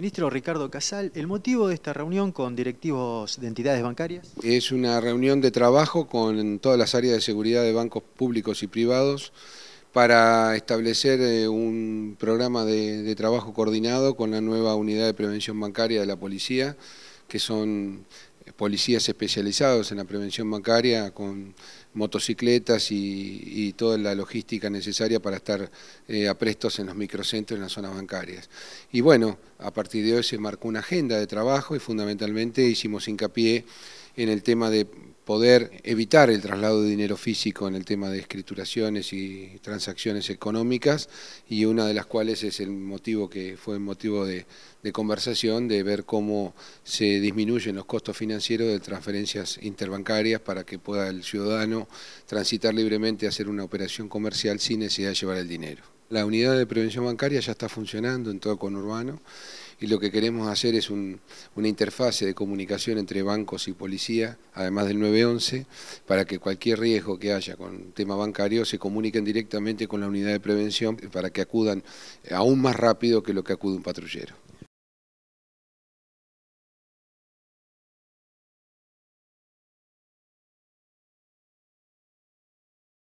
Ministro Ricardo Casal, ¿el motivo de esta reunión con directivos de entidades bancarias? Es una reunión de trabajo con todas las áreas de seguridad de bancos públicos y privados para establecer eh, un programa de, trabajo coordinado con la nueva unidad de prevención bancaria de la policía, que son policías especializados en la prevención bancaria con motocicletas y, toda la logística necesaria para estar eh, aprestos en los microcentros, en las zonas bancarias. Y bueno, a partir de hoy se marcó una agenda de trabajo y fundamentalmente hicimos hincapié en el tema de poder evitar el traslado de dinero físico en el tema de escrituraciones y transacciones económicas y una de las cuales es el motivo que fue motivo de, conversación de ver cómo se disminuyen los costos financieros de transferencias interbancarias para que pueda el ciudadano transitar libremente a hacer una operación comercial sin necesidad de llevar el dinero. La unidad de prevención bancaria ya está funcionando en todo el conurbano y lo que queremos hacer es una interfase de comunicación entre bancos y policía, además del 911, para que cualquier riesgo que haya con tema bancario se comuniquen directamente con la unidad de prevención para que acudan eh, aún más rápido que lo que acude un patrullero.